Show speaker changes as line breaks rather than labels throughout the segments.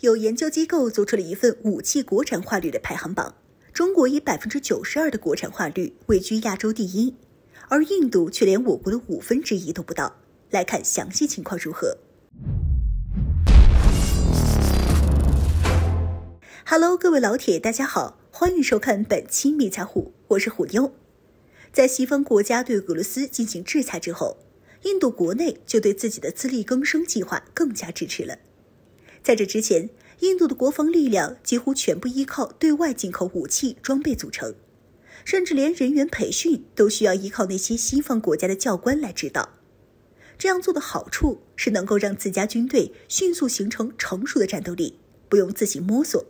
有研究机构做出了一份武器国产化率的排行榜，中国以百分之九十二的国产化率位居亚洲第一，而印度却连我国的五分之一都不到。来看详细情况如何。Hello，各位老铁，大家好，欢迎收看本期迷彩虎，我是虎妞。在西方国家对俄罗斯进行制裁之后，印度国内就对自己的自力更生计划更加支持了。在这之前，印度的国防力量几乎全部依靠对外进口武器装备组成，甚至连人员培训都需要依靠那些西方国家的教官来指导。这样做的好处是能够让自家军队迅速形成成熟的战斗力，不用自己摸索；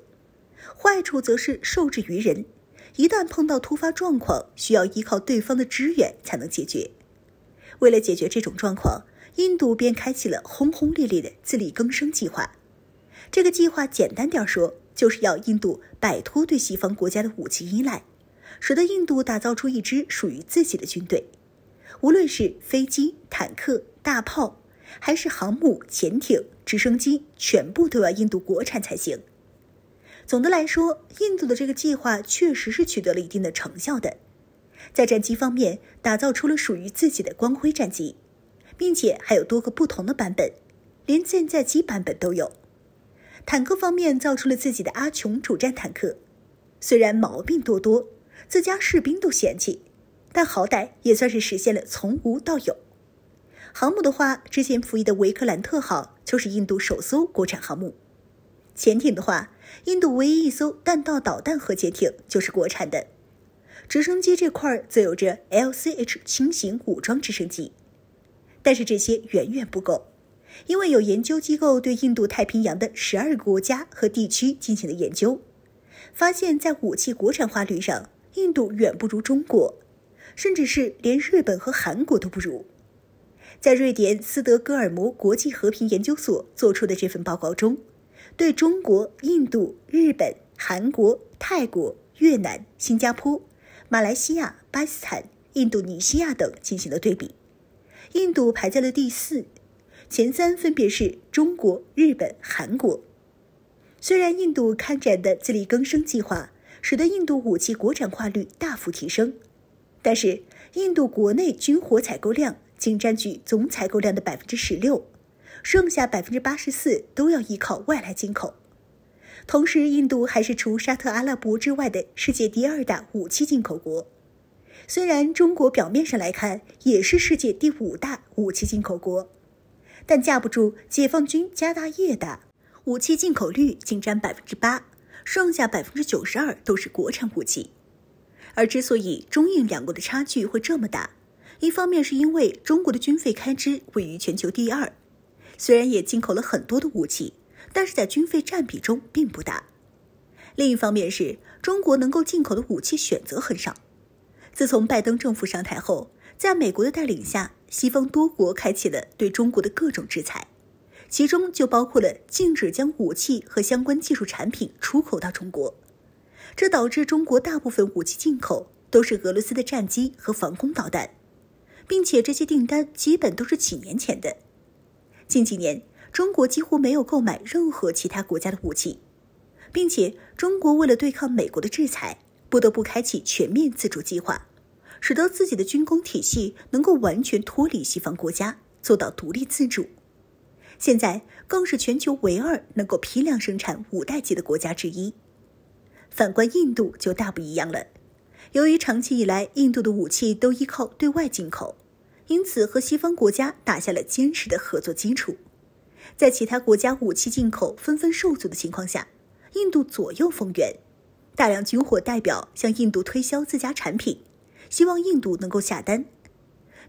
坏处则是受制于人，一旦碰到突发状况，需要依靠对方的支援才能解决。为了解决这种状况，印度便开启了轰轰烈烈的自力更生计划。这个计划简单点说，就是要印度摆脱对西方国家的武器依赖，使得印度打造出一支属于自己的军队。无论是飞机、坦克、大炮，还是航母、潜艇、直升机，全部都要印度国产才行。总的来说，印度的这个计划确实是取得了一定的成效的。在战机方面，打造出了属于自己的光辉战机，并且还有多个不同的版本，连舰载机版本都有。坦克方面造出了自己的阿琼主战坦克，虽然毛病多多，自家士兵都嫌弃，但好歹也算是实现了从无到有。航母的话，之前服役的维克兰特号就是印度首艘国产航母。潜艇的话，印度唯一一艘弹道导弹核潜艇就是国产的。直升机这块则有着 LCH 轻型武装直升机，但是这些远远不够。因为有研究机构对印度太平洋的十二个国家和地区进行了研究，发现，在武器国产化率上，印度远不如中国，甚至是连日本和韩国都不如。在瑞典斯德哥尔摩国际和平研究所做出的这份报告中，对中国、印度、日本、韩国、泰国、越南、新加坡、马来西亚、巴基斯坦、印度尼西亚等进行了对比，印度排在了第四。前三分别是中国、日本、韩国。虽然印度开展的自力更生计划使得印度武器国产化率大幅提升，但是印度国内军火采购量仅占据总采购量的百分之十六，剩下百分之八十四都要依靠外来进口。同时，印度还是除沙特阿拉伯之外的世界第二大武器进口国。虽然中国表面上来看也是世界第五大武器进口国。但架不住解放军家大业大，武器进口率仅占百分之八，剩下百分之九十二都是国产武器。而之所以中印两国的差距会这么大，一方面是因为中国的军费开支位于全球第二，虽然也进口了很多的武器，但是在军费占比中并不大。另一方面是中国能够进口的武器选择很少。自从拜登政府上台后，在美国的带领下。西方多国开启了对中国的各种制裁，其中就包括了禁止将武器和相关技术产品出口到中国。这导致中国大部分武器进口都是俄罗斯的战机和防空导弹，并且这些订单基本都是几年前的。近几年，中国几乎没有购买任何其他国家的武器，并且中国为了对抗美国的制裁，不得不开启全面自主计划。使得自己的军工体系能够完全脱离西方国家，做到独立自主。现在更是全球唯二能够批量生产五代机的国家之一。反观印度就大不一样了，由于长期以来印度的武器都依靠对外进口，因此和西方国家打下了坚实的合作基础。在其他国家武器进口纷纷受阻的情况下，印度左右逢源，大量军火代表向印度推销自家产品。希望印度能够下单，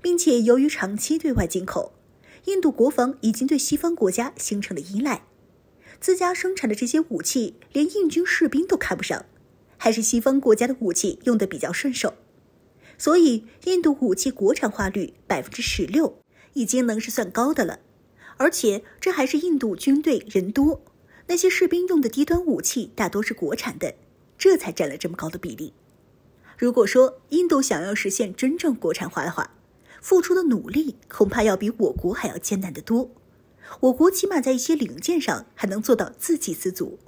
并且由于长期对外进口，印度国防已经对西方国家形成了依赖。自家生产的这些武器，连印军士兵都看不上，还是西方国家的武器用的比较顺手。所以，印度武器国产化率百分之十六，已经能是算高的了。而且，这还是印度军队人多，那些士兵用的低端武器大多是国产的，这才占了这么高的比例。如果说印度想要实现真正国产化的话，付出的努力恐怕要比我国还要艰难得多。我国起码在一些零件上还能做到自给自足，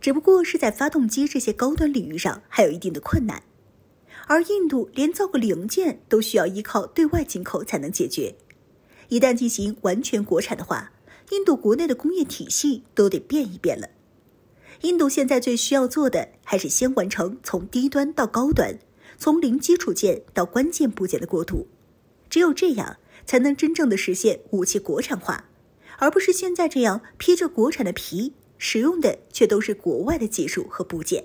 只不过是在发动机这些高端领域上还有一定的困难。而印度连造个零件都需要依靠对外进口才能解决，一旦进行完全国产的话，印度国内的工业体系都得变一变了。印度现在最需要做的，还是先完成从低端到高端，从零基础件到关键部件的过渡。只有这样，才能真正的实现武器国产化，而不是现在这样披着国产的皮，使用的却都是国外的技术和部件。